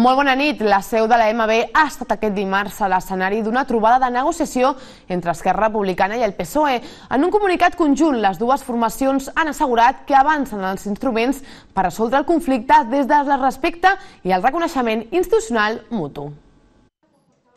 Molt bona nit. La seu de la MB ha estat aquest dimarts a l'escenari d'una trobada de negociació entre Esquerra Republicana i el PSOE. En un comunicat conjunt, les dues formacions han assegurat que avancen els instruments per resoldre el conflicte des del respecte i el reconeixement institucional mutu.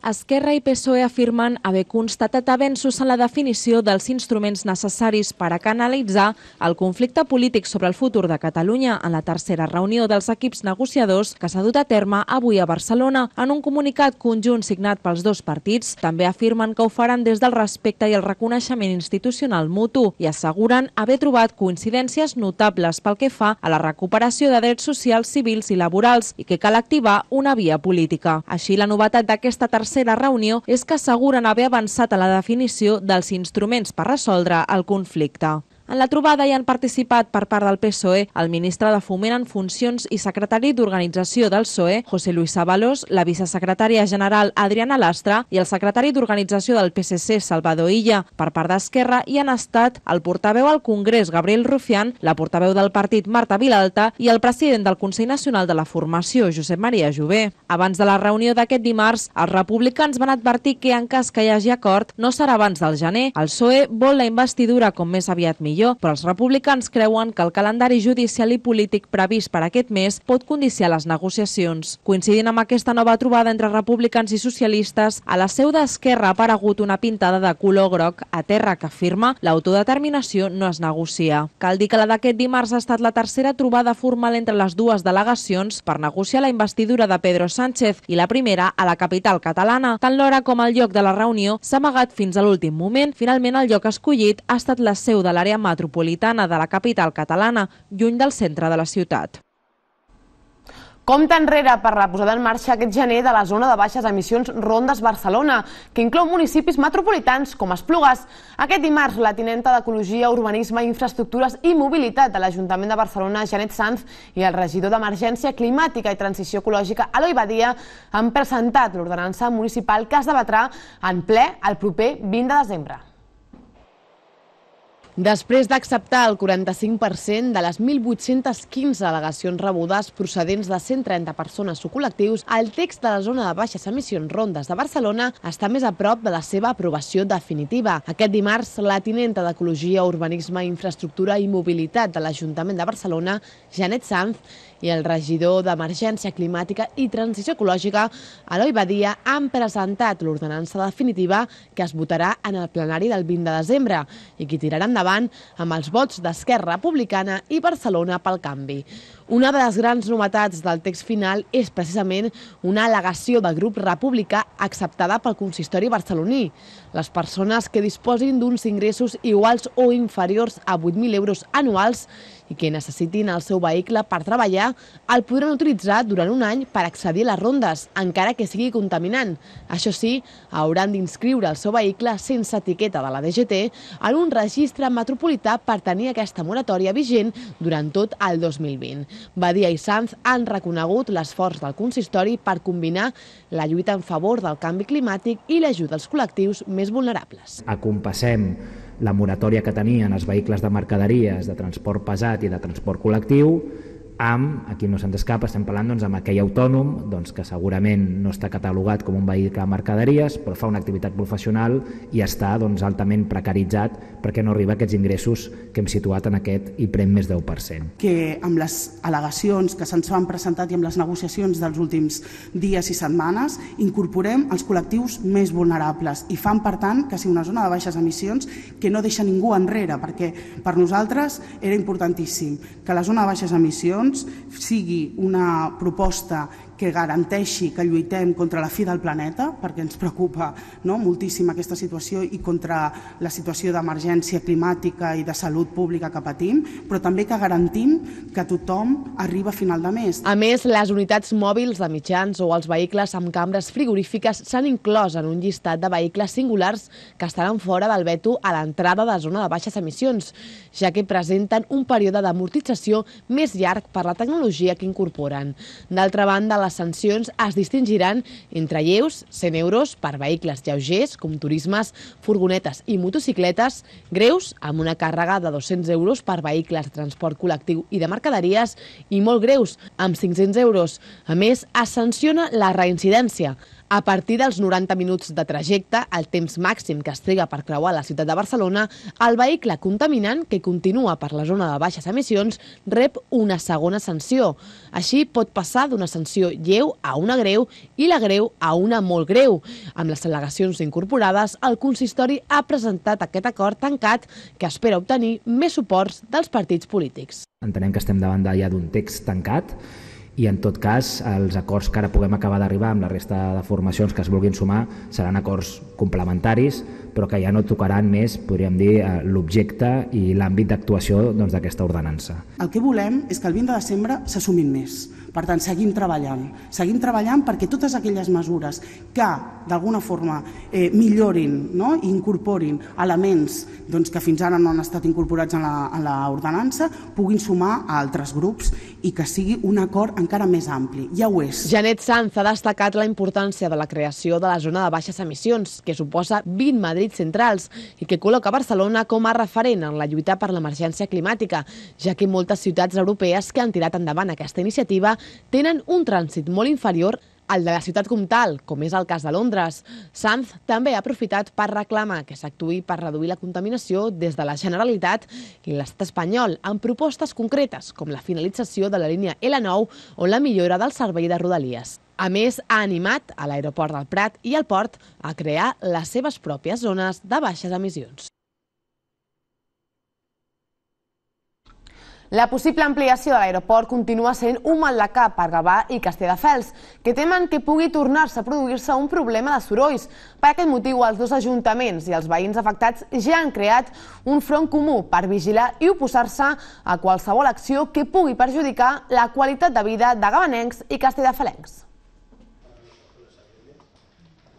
Esquerra i PSOE afirmen haver constatat avenços en la definició dels instruments necessaris per a canalitzar el conflicte polític sobre el futur de Catalunya en la tercera reunió dels equips negociadors que s'ha dut a terme avui a Barcelona. En un comunicat conjunt signat pels dos partits, també afirmen que ho faran des del respecte i el reconeixement institucional mutu i asseguren haver trobat coincidències notables pel que fa a la recuperació de drets socials, civils i laborals i que cal activar una via política. Així, la novetat d'aquesta tercera tercera reunió és que asseguren haver avançat a la definició dels instruments per resoldre el conflicte. En la trobada hi han participat per part del PSOE el ministre de Foment en funcions i secretari d'Organització del PSOE, José Luis Avalos, la vicesecretària general Adriana Lastra i el secretari d'Organització del PSC, Salvador Illa. Per part d'Esquerra hi han estat el portaveu al Congrés, Gabriel Rufián, la portaveu del partit, Marta Vilalta, i el president del Consell Nacional de la Formació, Josep Maria Jové. Abans de la reunió d'aquest dimarts, els republicans van advertir que en cas que hi hagi acord no serà abans del gener. El PSOE vol la investidura com més aviat millor millor, però els republicans creuen que el calendari judicial i polític previst per aquest mes pot condicionar les negociacions. Coincidint amb aquesta nova trobada entre republicans i socialistes, a la seu d'Esquerra ha aparegut una pintada de color groc a terra que afirma l'autodeterminació no es negocia. Cal dir que la d'aquest dimarts ha estat la tercera trobada formal entre les dues delegacions per negociar la investidura de Pedro Sánchez i la primera a la capital catalana. Tant l'hora com el lloc de la reunió s'ha amagat fins a l'últim moment. Finalment, el lloc escollit ha estat la seu de l'àrea metropolitana de la capital catalana, lluny del centre de la ciutat. Compte enrere per la posada en marxa aquest gener de la zona de baixes emissions Rondes Barcelona, que inclou municipis metropolitans com Esplugues. Aquest dimarts, la tinenta d'Ecologia, Urbanisme, Infraestructures i Mobilitat de l'Ajuntament de Barcelona, Janet Sanz, i el regidor d'Emergència Climàtica i Transició Ecològica, Eloi Badia, han presentat l'ordenança municipal que es debatrà en ple el proper 20 de desembre després d'acceptar el 45% de les 1.815 al·legacions rebudes procedents de 130 persones o col·lectius, el text de la zona de baixes emissions rondes de Barcelona està més a prop de la seva aprovació definitiva. Aquest dimarts, la tinenta d'Ecologia, Urbanisme, Infraestructura i Mobilitat de l'Ajuntament de Barcelona, Janet Sanz, i el regidor d'Emergència Climàtica i Transició Ecològica, Eloi Badia, han presentat l'ordenança definitiva que es votarà en el plenari del 20 de desembre i que tirarà endavant amb els vots d'Esquerra Republicana i Barcelona pel Canvi. Una de les grans novetats del text final és precisament una al·legació del grup republicà acceptada pel consistori barceloní. Les persones que disposin d'uns ingressos iguals o inferiors a 8.000 euros anuals i que necessitin el seu vehicle per treballar el podran utilitzar durant un any per accedir a les rondes, encara que sigui contaminant. Això sí, hauran d'inscriure el seu vehicle sense etiqueta de la DGT en un registre metropolità per tenir aquesta moratòria vigent durant tot el 2020. Badia i Sanz han reconegut l'esforç del consistori per combinar la lluita en favor del canvi climàtic i l'ajuda als col·lectius més vulnerables. Acompassem la moratòria que tenien els vehicles de mercaderies, de transport pesat i de transport col·lectiu, amb, aquí no se'ns escapa, estem parlant doncs, amb aquell autònom doncs, que segurament no està catalogat com un vehicle de mercaderies, però fa una activitat professional i està doncs, altament precaritzat perquè no arriba a aquests ingressos que hem situat en aquest i pren més 10%. Que amb les al·legacions que se'ns han presentat i amb les negociacions dels últims dies i setmanes incorporem els col·lectius més vulnerables i fan, per tant, que sigui una zona de baixes emissions que no deixa ningú enrere, perquè per nosaltres era importantíssim que la zona de baixes emissions doncs, sigui una proposta que garanteixi que lluitem contra la fi del planeta, perquè ens preocupa no, moltíssim aquesta situació i contra la situació d'emergència climàtica i de salut pública que patim, però també que garantim que tothom arriba a final de mes. A més, les unitats mòbils de mitjans o els vehicles amb cambres frigorífiques s'han inclòs en un llistat de vehicles singulars que estaran fora del veto a l'entrada de zona de baixes emissions, ja que presenten un període d'amortització més llarg per la tecnologia que incorporen. D'altra banda, les sancions es distingiran entre lleus, 100 euros per vehicles lleugers, com turismes, furgonetes i motocicletes, greus, amb una càrrega de 200 euros per vehicles de transport col·lectiu i de mercaderies, i molt greus, amb 500 euros. A més, es sanciona la reincidència. A partir dels 90 minuts de trajecte, el temps màxim que es triga per creuar la ciutat de Barcelona, el vehicle contaminant, que continua per la zona de baixes emissions, rep una segona sanció. Així pot passar d'una sanció lleu a una greu i la greu a una molt greu. Amb les al·legacions incorporades, el consistori ha presentat aquest acord tancat que espera obtenir més suports dels partits polítics. Entenem que estem davant ja d'un text tancat, i en tot cas els acords que ara puguem acabar d'arribar amb la resta de formacions que es vulguin sumar seran acords complementaris però que ja no tocaran més, podríem dir, eh, l'objecte i l'àmbit d'actuació doncs, d'aquesta doncs, ordenança. El que volem és que el 20 de desembre s'assumin més. Per tant, seguim treballant. Seguim treballant perquè totes aquelles mesures que, d'alguna forma, eh, millorin, no? incorporin elements doncs, que fins ara no han estat incorporats en l'ordenança, puguin sumar a altres grups i que sigui un acord encara més ampli. Ja ho és. Janet Sanz ha destacat la importància de la creació de la zona de baixes emissions, que suposa 20 Madrid crèdits centrals i que col·loca Barcelona com a referent en la lluita per l'emergència climàtica, ja que moltes ciutats europees que han tirat endavant aquesta iniciativa tenen un trànsit molt inferior el de la ciutat comtal, com és el cas de Londres. Sanz també ha aprofitat per reclamar que s'actuï per reduir la contaminació des de la Generalitat i l'estat espanyol, amb propostes concretes, com la finalització de la línia L9 o la millora del servei de Rodalies. A més, ha animat a l'aeroport del Prat i al port a crear les seves pròpies zones de baixes emissions. La possible ampliació de l'aeroport continua sent un mal de cap per Gavà i Castelldefels, que temen que pugui tornar-se a produir-se un problema de sorolls. Per aquest motiu, els dos ajuntaments i els veïns afectats ja han creat un front comú per vigilar i oposar-se a qualsevol acció que pugui perjudicar la qualitat de vida de gavanencs i castelldefelencs.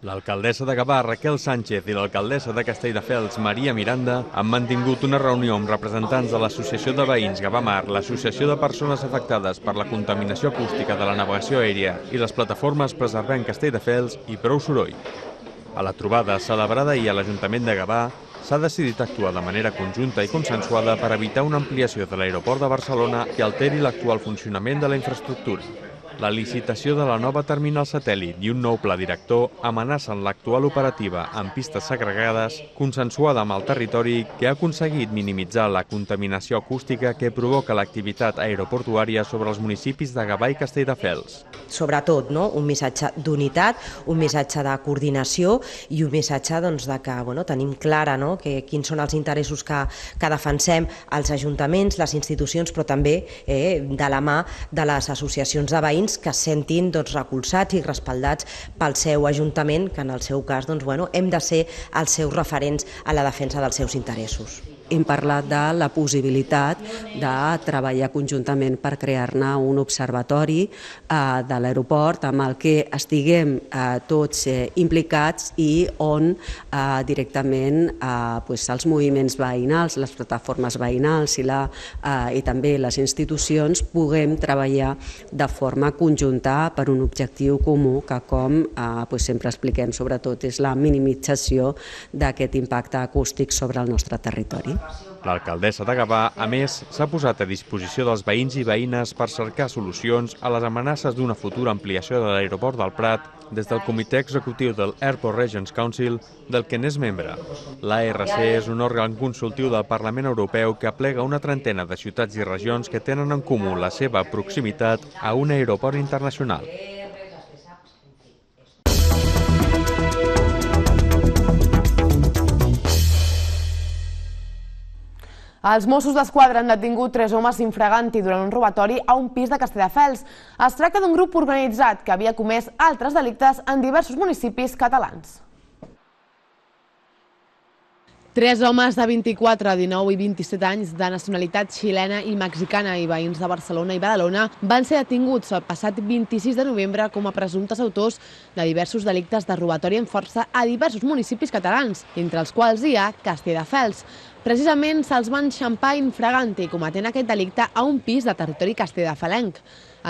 L'alcaldessa de Gavà, Raquel Sánchez, i l'alcaldessa de Castelldefels, Maria Miranda, han mantingut una reunió amb representants de l'Associació de Veïns Gavà Mar, l'Associació de Persones Afectades per la Contaminació Acústica de la Navegació Aèria i les plataformes Preservem Castelldefels i Prou Soroll. A la trobada, celebrada ahir a l'Ajuntament de Gavà, s'ha decidit actuar de manera conjunta i consensuada per evitar una ampliació de l'aeroport de Barcelona que alteri l'actual funcionament de la infraestructura. La licitació de la nova terminal satèl·lit i un nou pla director amenacen l'actual operativa amb pistes segregades, consensuada amb el territori, que ha aconseguit minimitzar la contaminació acústica que provoca l'activitat aeroportuària sobre els municipis de Gavà i Castelldefels. Sobretot, no? un missatge d'unitat, un missatge de coordinació i un missatge doncs, de que bueno, tenim clara no? que, quins són els interessos que, que defensem els ajuntaments, les institucions, però també eh, de la mà de les associacions de veïns veïns que es sentin doncs, recolzats i respaldats pel seu ajuntament, que en el seu cas doncs, bueno, hem de ser els seus referents a la defensa dels seus interessos hem parlat de la possibilitat de treballar conjuntament per crear-ne un observatori eh, de l'aeroport amb el que estiguem eh, tots eh, implicats i on eh, directament eh, pues, els moviments veïnals, les plataformes veïnals i, la, eh, i també les institucions puguem treballar de forma conjunta per un objectiu comú que, com eh, pues, sempre expliquem, sobretot és la minimització d'aquest impacte acústic sobre el nostre territori. L'alcaldessa de Gavà, a més, s'ha posat a disposició dels veïns i veïnes per cercar solucions a les amenaces d'una futura ampliació de l'aeroport del Prat des del comitè executiu del Airport Regions Council, del que n'és membre. L'ARC és un òrgan consultiu del Parlament Europeu que aplega una trentena de ciutats i regions que tenen en comú la seva proximitat a un aeroport internacional. Els Mossos d'Esquadra han detingut tres homes infraganti durant un robatori a un pis de Castelldefels. Es tracta d'un grup organitzat que havia comès altres delictes en diversos municipis catalans. Tres homes de 24, 19 i 27 anys de nacionalitat xilena i mexicana i veïns de Barcelona i Badalona van ser detinguts el passat 26 de novembre com a presumptes autors de diversos delictes de robatori en força a diversos municipis catalans, entre els quals hi ha Castelldefels. Precisament se'ls van xampar infraganti cometent aquest delicte a un pis de territori Falenc.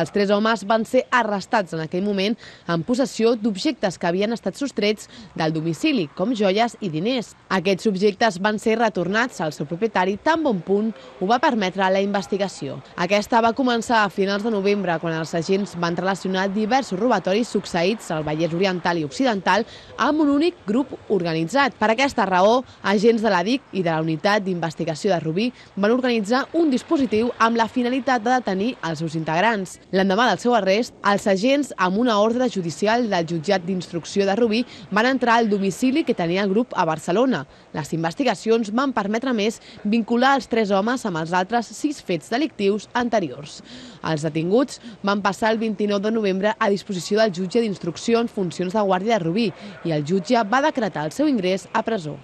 Els tres homes van ser arrestats en aquell moment en possessió d'objectes que havien estat sostrets del domicili, com joies i diners. Aquests objectes van ser retornats al seu propietari tan bon punt ho va permetre la investigació. Aquesta va començar a finals de novembre, quan els agents van relacionar diversos robatoris succeïts al Vallès Oriental i Occidental amb un únic grup organitzat. Per aquesta raó, agents de la DIC i de la Unitat d'Investigació de Rubí van organitzar un dispositiu amb la finalitat de detenir els seus integrants. L'endemà del seu arrest, els agents, amb una ordre judicial del jutjat d'instrucció de Rubí, van entrar al domicili que tenia el grup a Barcelona. Les investigacions van permetre més vincular els tres homes amb els altres sis fets delictius anteriors. Els detinguts van passar el 29 de novembre a disposició del jutge d'instrucció en funcions de guàrdia de Rubí i el jutge va decretar el seu ingrés a presó.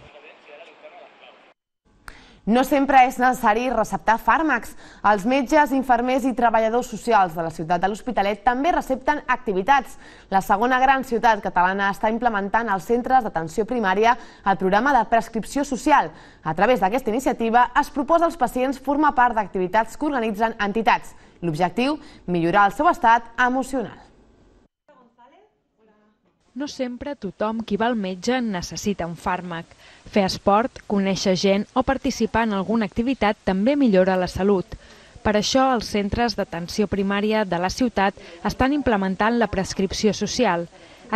No sempre és necessari receptar fàrmacs. Els metges, infermers i treballadors socials de la ciutat de l'Hospitalet també recepten activitats. La segona gran ciutat catalana està implementant als centres d'atenció primària el programa de prescripció social. A través d'aquesta iniciativa es proposa als pacients formar part d'activitats que organitzen entitats. L'objectiu, millorar el seu estat emocional. No sempre tothom qui va al metge necessita un fàrmac. Fer esport, conèixer gent o participar en alguna activitat també millora la salut. Per això, els centres d'atenció primària de la ciutat estan implementant la prescripció social.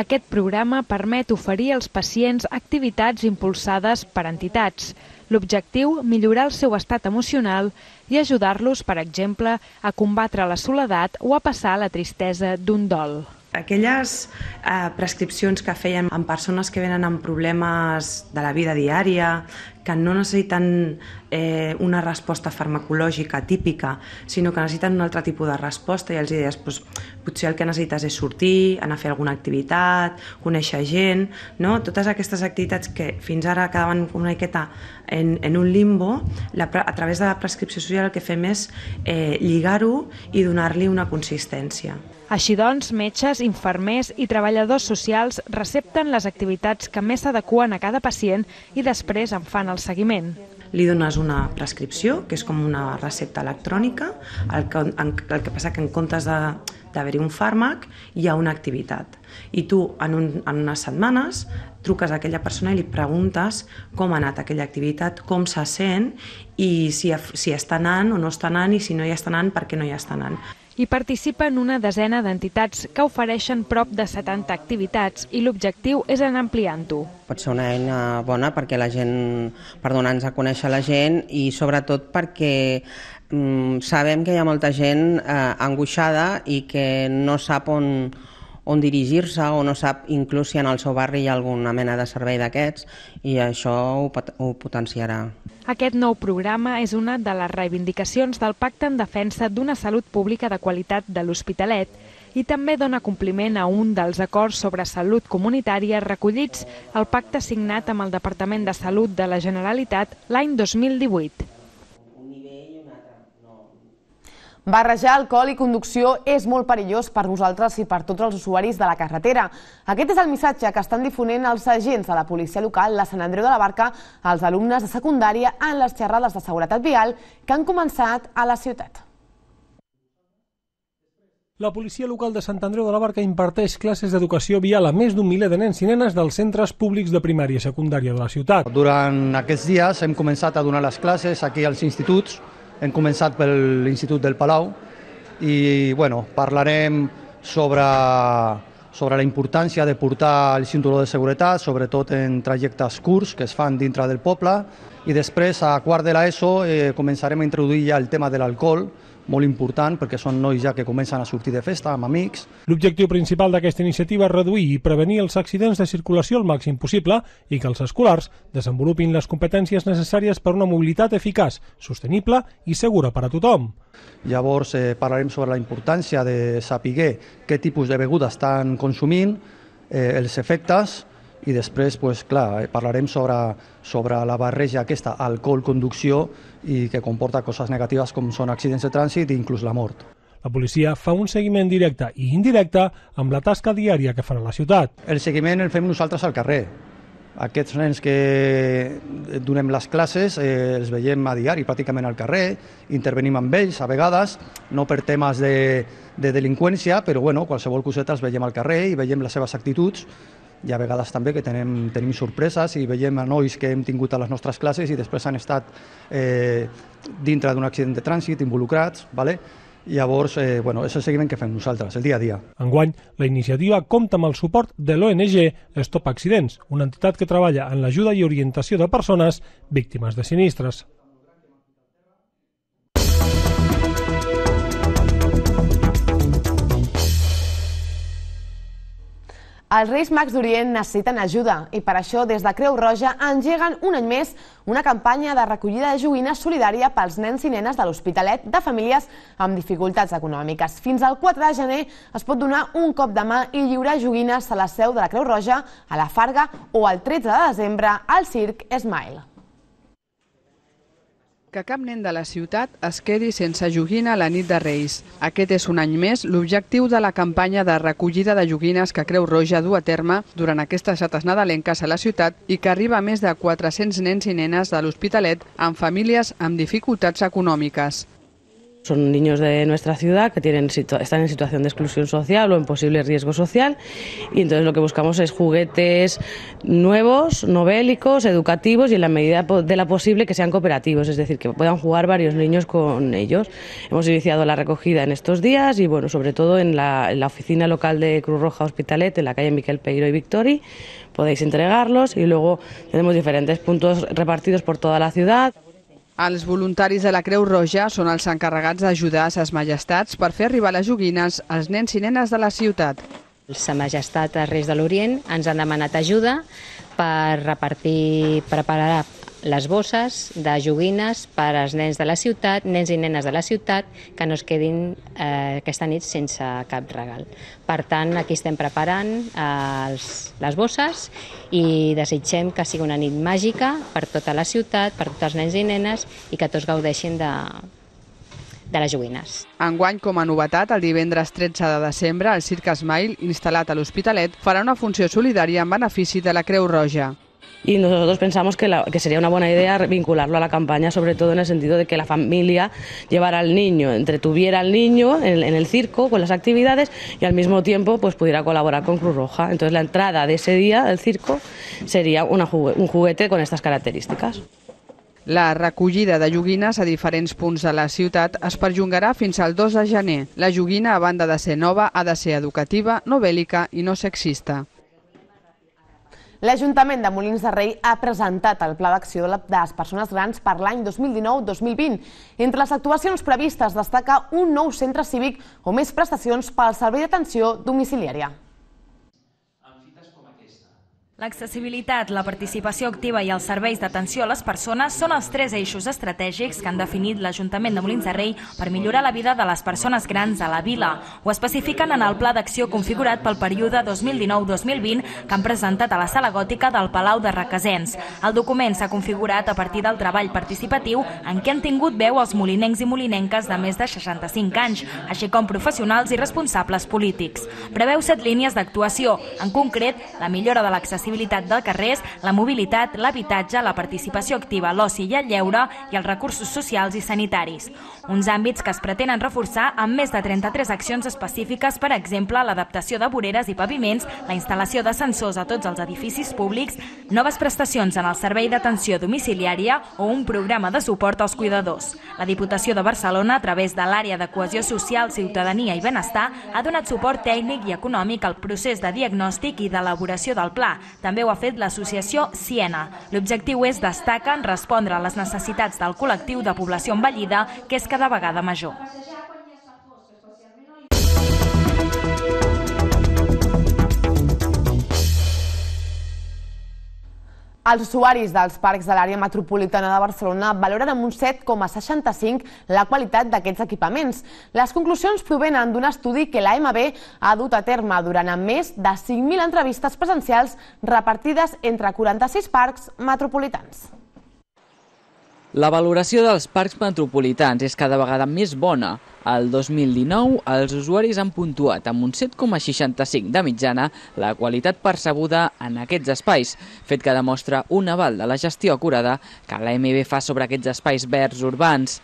Aquest programa permet oferir als pacients activitats impulsades per entitats. L'objectiu, millorar el seu estat emocional i ajudar-los, per exemple, a combatre la soledat o a passar la tristesa d'un dol. Aquelles eh, prescripcions que feien amb persones que venen amb problemes de la vida diària, que no necessiten eh, una resposta farmacològica típica, sinó que necessiten un altre tipus de resposta i els idees, doncs, potser el que necessites és sortir, anar a fer alguna activitat, conèixer gent, no? totes aquestes activitats que fins ara quedaven una miqueta en, en un limbo, la, a través de la prescripció social el que fem és eh, lligar-ho i donar-li una consistència. Així doncs, metges, infermers i treballadors socials recepten les activitats que més s'adequen a cada pacient i després en fan el seguiment. Li dones una prescripció, que és com una recepta electrònica, el que, el que passa que en comptes de d'haver-hi un fàrmac, hi ha una activitat. I tu, en, un, en unes setmanes, truques a aquella persona i li preguntes com ha anat aquella activitat, com se sent i si, si està anant o no està anant i si no hi està anant, per què no hi està anant. Hi participen una desena d'entitats que ofereixen prop de 70 activitats i l'objectiu és anar ampliant-ho. Pot ser una eina bona perquè la gent, per donar-nos a conèixer la gent i sobretot perquè mm, sabem que hi ha molta gent eh, angoixada i que no sap on, on dirigir-se o no sap inclús si en el seu barri hi ha alguna mena de servei d'aquests i això ho, ho potenciarà. Aquest nou programa és una de les reivindicacions del Pacte en defensa d'una salut pública de qualitat de l'Hospitalet i també dona compliment a un dels acords sobre salut comunitària recollits al pacte signat amb el Departament de Salut de la Generalitat l'any 2018. Barrejar alcohol i conducció és molt perillós per nosaltres i per tots els usuaris de la carretera. Aquest és el missatge que estan difonent els agents de la policia local de Sant Andreu de la Barca als alumnes de secundària en les xerrades de seguretat vial que han començat a la ciutat. La policia local de Sant Andreu de la Barca imparteix classes d'educació vial a més d'un miler de nens i nenes dels centres públics de primària i secundària de la ciutat. Durant aquests dies hem començat a donar les classes aquí als instituts hem començat per l'Institut del Palau i bueno, parlarem sobre, sobre la importància de portar el cinturó de seguretat, sobretot en trajectes curts que es fan dintre del poble. I després, a quart de l'ESO, eh, començarem a introduir ja el tema de l'alcohol, molt important perquè són nois ja que comencen a sortir de festa amb amics. L'objectiu principal d'aquesta iniciativa és reduir i prevenir els accidents de circulació al màxim possible i que els escolars desenvolupin les competències necessàries per una mobilitat eficaç, sostenible i segura per a tothom. Llavors eh, parlarem sobre la importància de saber què tipus de beguda estan consumint, eh, els efectes, i després, pues, clar, eh, parlarem sobre, sobre la barreja aquesta alcohol-conducció i que comporta coses negatives com són accidents de trànsit i inclús la mort. La policia fa un seguiment directe i indirecte amb la tasca diària que farà la ciutat. El seguiment el fem nosaltres al carrer. Aquests nens que donem les classes eh, els veiem a diari pràcticament al carrer, intervenim amb ells a vegades, no per temes de, de delinqüència, però bueno, qualsevol coseta els veiem al carrer i veiem les seves actituds hi ha vegades també que tenim, tenim sorpreses i veiem a nois que hem tingut a les nostres classes i després han estat eh, dintre d'un accident de trànsit involucrats, ¿vale? Llavors, eh, bueno, és el seguiment que fem nosaltres, el dia a dia. Enguany, la iniciativa compta amb el suport de l'ONG Stop Accidents, una entitat que treballa en l'ajuda i orientació de persones víctimes de sinistres. Els Reis Mags d'Orient necessiten ajuda i per això des de Creu Roja engeguen un any més una campanya de recollida de joguines solidària pels nens i nenes de l'Hospitalet de famílies amb dificultats econòmiques. Fins al 4 de gener es pot donar un cop de mà i lliurar joguines a la seu de la Creu Roja, a la Farga o el 13 de desembre al Circ Smile. Que cap nen de la ciutat es quedi sense joguina a la nit de Reis. Aquest és un any més l'objectiu de la campanya de recollida de joguines que Creu Roja du a terme durant aquestes setes nadalenques a la ciutat i que arriba a més de 400 nens i nenes de l'Hospitalet amb famílies amb dificultats econòmiques. Son niños de nuestra ciudad que tienen, están en situación de exclusión social o en posible riesgo social y entonces lo que buscamos es juguetes nuevos, novélicos, educativos y en la medida de la posible que sean cooperativos, es decir, que puedan jugar varios niños con ellos. Hemos iniciado la recogida en estos días y bueno, sobre todo en la, en la oficina local de Cruz Roja Hospitalet, en la calle Miquel Peiro y Victori, podéis entregarlos y luego tenemos diferentes puntos repartidos por toda la ciudad. Els voluntaris de la Creu Roja són els encarregats d'ajudar a ses majestats per fer arribar les joguines als nens i nenes de la ciutat. Sa majestat a Reis de l'Orient ens han demanat ajuda per repartir, preparar les bosses de joguines per als nens de la ciutat, nens i nenes de la ciutat, que no es quedin eh, aquesta nit sense cap regal. Per tant, aquí estem preparant eh, els, les bosses i desitgem que sigui una nit màgica per tota la ciutat, per tots els nens i nenes i que tots gaudeixin de, de les joguines. Enguany, com a novetat, el divendres 13 de desembre, el Circ Esmail, instal·lat a l'Hospitalet, farà una funció solidària en benefici de la Creu Roja. y nosotros pensamos que, sería una buena idea vincularlo a la campaña, sobre todo en el sentido de que la familia llevara al niño, entretuviera al niño en, el circo con las actividades y al mismo tiempo pues pudiera colaborar con Cruz Roja. Entonces la entrada de ese día al circo sería un juguete con estas características. La racullida de joguines a diferentes punts de la ciudad es perllongarà fins al 2 de gener. La joguina, a banda de ser nova, ha educativa, no bélica y no sexista. L'Ajuntament de Molins de Rei ha presentat el Pla d'Acció de les Persones Grans per l'any 2019-2020. Entre les actuacions previstes destaca un nou centre cívic o més prestacions pel servei d'atenció domiciliària. L'accessibilitat, la participació activa i els serveis d'atenció a les persones són els tres eixos estratègics que han definit l'Ajuntament de Molins de Rei per millorar la vida de les persones grans a la vila. Ho especifiquen en el pla d'acció configurat pel període 2019-2020 que han presentat a la sala gòtica del Palau de Requesens. El document s'ha configurat a partir del treball participatiu en què han tingut veu els molinencs i molinenques de més de 65 anys, així com professionals i responsables polítics. Preveu set línies d'actuació, en concret la millora de l'accessibilitat sostenibilitat del carrers, la mobilitat, l'habitatge, la participació activa, l'oci i el lleure i els recursos socials i sanitaris uns àmbits que es pretenen reforçar amb més de 33 accions específiques, per exemple, l'adaptació de voreres i paviments, la instal·lació d'ascensors a tots els edificis públics, noves prestacions en el servei d'atenció domiciliària o un programa de suport als cuidadors. La Diputació de Barcelona, a través de l'àrea de cohesió social, ciutadania i benestar, ha donat suport tècnic i econòmic al procés de diagnòstic i d'elaboració del pla. També ho ha fet l'associació Siena. L'objectiu és, en respondre a les necessitats del col·lectiu de població envellida, que és cada vegada major. Els usuaris dels parcs de l'àrea metropolitana de Barcelona valoren amb un 7,65 la qualitat d'aquests equipaments. Les conclusions provenen d'un estudi que l'AMB ha dut a terme durant més de 5.000 entrevistes presencials repartides entre 46 parcs metropolitans. La valoració dels parcs metropolitans és cada vegada més bona. El 2019, els usuaris han puntuat amb un 7,65 de mitjana la qualitat percebuda en aquests espais, fet que demostra un aval de la gestió acurada que l'AMB fa sobre aquests espais verds urbans.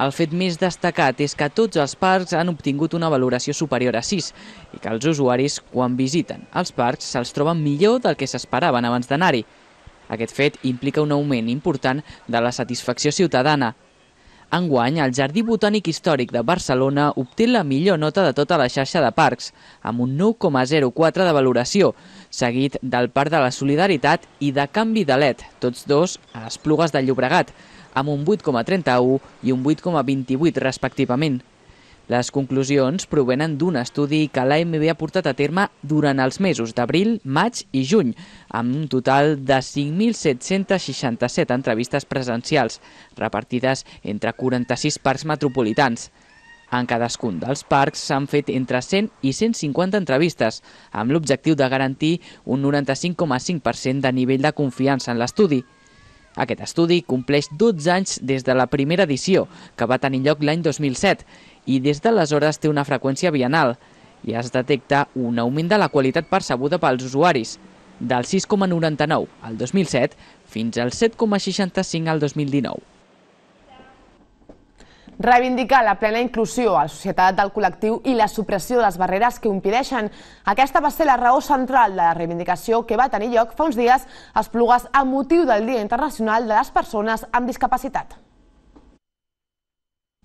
El fet més destacat és que tots els parcs han obtingut una valoració superior a 6 i que els usuaris, quan visiten els parcs, se'ls troben millor del que s'esperaven abans d'anar-hi. Aquest fet implica un augment important de la satisfacció ciutadana. Enguany, el Jardí Botànic Històric de Barcelona obté la millor nota de tota la xarxa de parcs, amb un 9,04 de valoració, seguit del Parc de la Solidaritat i de Can Vidalet, tots dos a les Plugues de Llobregat, amb un 8,31 i un 8,28 respectivament. Les conclusions provenen d'un estudi que l'AMB ha portat a terme durant els mesos d'abril, maig i juny, amb un total de 5.767 entrevistes presencials, repartides entre 46 parcs metropolitans. En cadascun dels parcs s'han fet entre 100 i 150 entrevistes, amb l'objectiu de garantir un 95,5% de nivell de confiança en l'estudi. Aquest estudi compleix 12 anys des de la primera edició, que va tenir lloc l'any 2007, i des d'aleshores té una freqüència bienal i es detecta un augment de la qualitat percebuda pels usuaris, del 6,99 al 2007 fins al 7,65 al 2019. Reivindicar la plena inclusió a la societat del col·lectiu i la supressió de les barreres que ho impideixen. Aquesta va ser la raó central de la reivindicació que va tenir lloc fa uns dies a Esplugues amb motiu del Dia Internacional de les Persones amb Discapacitat.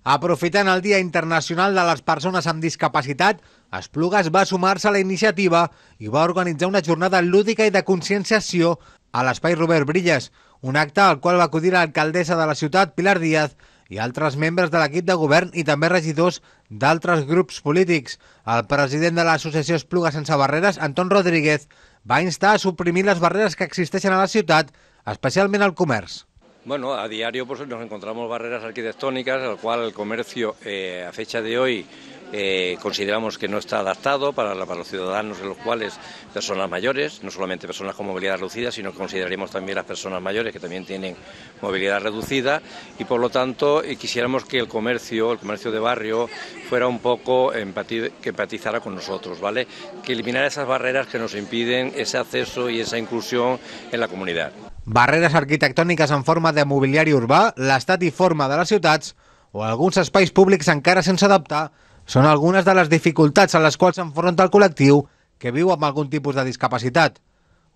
Aprofitant el Dia Internacional de les Persones amb Discapacitat, Esplugues va sumar-se a la iniciativa i va organitzar una jornada lúdica i de conscienciació a l'espai Robert Brilles, un acte al qual va acudir l'alcaldessa de la ciutat, Pilar Díaz, i altres membres de l'equip de govern i també regidors d'altres grups polítics. El president de l'associació Esplugues Sense Barreres, Anton Rodríguez, va instar a suprimir les barreres que existeixen a la ciutat, especialment al comerç. Bueno, a diario pues, nos encontramos barreras arquitectónicas, al cual el comercio eh, a fecha de hoy eh, consideramos que no está adaptado para, la, para, los ciudadanos, en los cuales personas mayores, no solamente personas con movilidad reducida, sino que consideraríamos también las personas mayores que también tienen movilidad reducida y por lo tanto eh, quisiéramos que el comercio, el comercio de barrio, fuera un poco que empatizara con nosotros, ¿vale? Que eliminara esas barreras que nos impiden ese acceso y esa inclusión en la comunidad. barreres arquitectòniques en forma de mobiliari urbà, l'estat i forma de les ciutats o alguns espais públics encara sense adaptar són algunes de les dificultats a les quals s'enfronta el col·lectiu que viu amb algun tipus de discapacitat.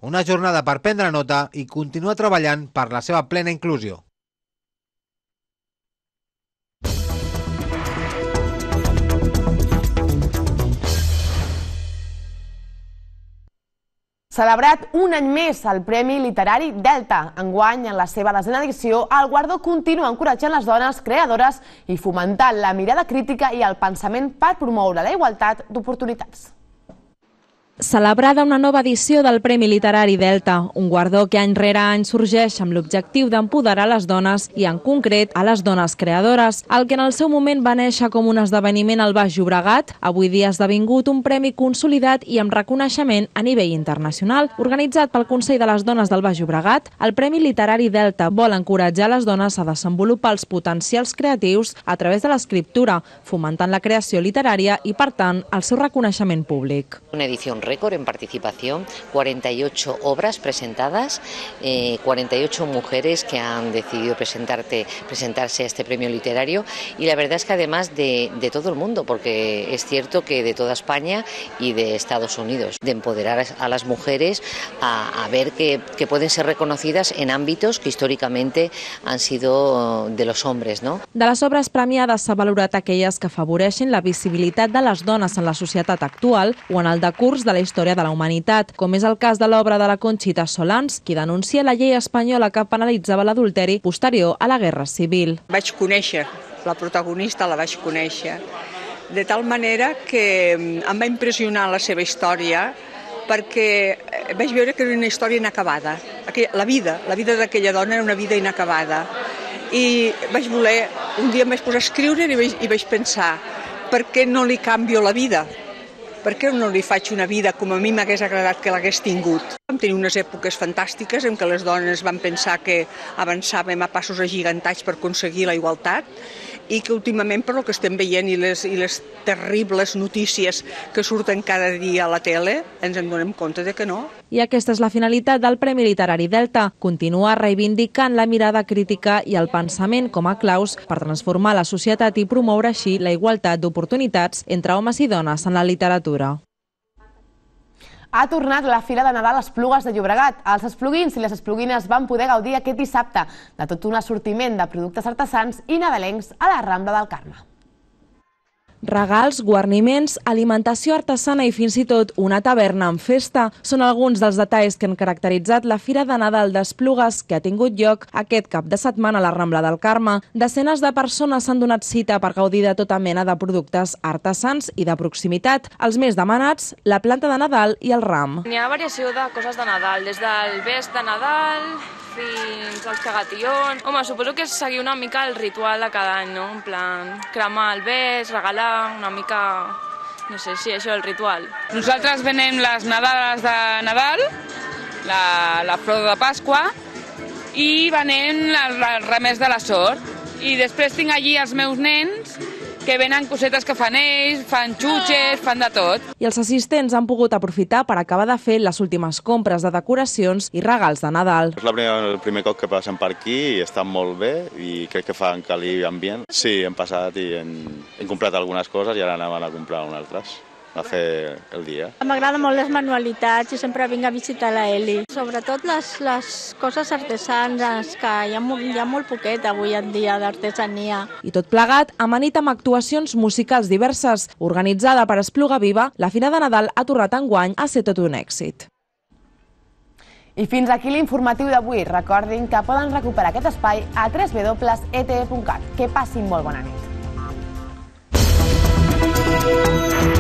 Una jornada per prendre nota i continuar treballant per la seva plena inclusió. Celebrat un any més el Premi Literari Delta, enguany en la seva desena edició, el guardó continua encoratjant les dones creadores i fomentant la mirada crítica i el pensament per promoure la igualtat d'oportunitats celebrada una nova edició del Premi Literari Delta, un guardó que any rere any sorgeix amb l'objectiu d'empoderar les dones i, en concret, a les dones creadores. El que en el seu moment va néixer com un esdeveniment al Baix Llobregat, avui dia ha esdevingut un premi consolidat i amb reconeixement a nivell internacional. Organitzat pel Consell de les Dones del Baix Llobregat, el Premi Literari Delta vol encoratjar les dones a desenvolupar els potencials creatius a través de l'escriptura, fomentant la creació literària i, per tant, el seu reconeixement públic. Una edició récord en participación, 48 obras presentadas, 48 eh, mujeres que han decidido presentarte, presentarse a este premio literario y la verdad es que además de, todo el mundo, porque es cierto que de toda España y de Estados Unidos, de empoderar a las mujeres a, ver que, pueden ser reconocidas en ámbitos que históricamente han sido de los hombres. No? De las obras premiadas s'ha valorado aquellas que favorecen la visibilidad de las donas en la sociedad actual o en el de la història de la humanitat, com és el cas de l'obra de la Conxita Solans, qui denuncia la llei espanyola que penalitzava l'adulteri posterior a la Guerra Civil. Vaig conèixer, la protagonista la vaig conèixer, de tal manera que mm, em va impressionar la seva història perquè eh, vaig veure que era una història inacabada. La vida, la vida d'aquella dona era una vida inacabada. I vaig voler, un dia em vaig posar a escriure i vaig, i vaig pensar, per què no li canvio la vida? per què no li faig una vida com a mi m'hagués agradat que l'hagués tingut? Vam tenir unes èpoques fantàstiques en què les dones van pensar que avançàvem a passos agigantats per aconseguir la igualtat i que últimament, per el que estem veient i les, i les terribles notícies que surten cada dia a la tele, ens en donem compte de que no. I aquesta és la finalitat del Premi Literari Delta, continuar reivindicant la mirada crítica i el pensament com a claus per transformar la societat i promoure així la igualtat d'oportunitats entre homes i dones en la literatura ha tornat la fila de Nadal a Esplugues de Llobregat. Els espluguins i les espluguines van poder gaudir aquest dissabte de tot un assortiment de productes artesans i nadalencs a la Rambla del Carme. Regals, guarniments, alimentació artesana i fins i tot una taverna en festa són alguns dels detalls que han caracteritzat la Fira de Nadal d'Esplugues que ha tingut lloc aquest cap de setmana a la Rambla del Carme. Decenes de persones s'han donat cita per gaudir de tota mena de productes artesans i de proximitat. Els més demanats, la planta de Nadal i el ram. Hi ha variació de coses de Nadal, des del vest de Nadal, fins al xagatillon. Home, suposo que és seguir una mica el ritual de cada any, no? En plan, cremar el bes, regalar, una mica... No sé, sí, això, el ritual. Nosaltres venem les Nadales de Nadal, la, la flor de Pasqua, i venem els remers de la sort. I després tinc allí els meus nens que venen cosetes que fan ells, fan xutxes, fan de tot. I els assistents han pogut aprofitar per acabar de fer les últimes compres de decoracions i regals de Nadal. És la primera, el primer cop que passen per aquí i estan molt bé i crec que fan calir ambient. Sí, hem passat i hem, hem comprat algunes coses i ara anem a comprar unes altres a fer el dia. M'agrada molt les manualitats i sempre vinc a visitar la Eli. Sobretot les, les coses artesanes, que hi ha, hi ha molt poquet avui en dia d'artesania. I tot plegat, amanit amb actuacions musicals diverses. Organitzada per Espluga Viva, la Fina de Nadal ha tornat enguany a ser tot un èxit. I fins aquí l'informatiu d'avui. Recordin que poden recuperar aquest espai a www.ete.cat. Que passin molt bona nit.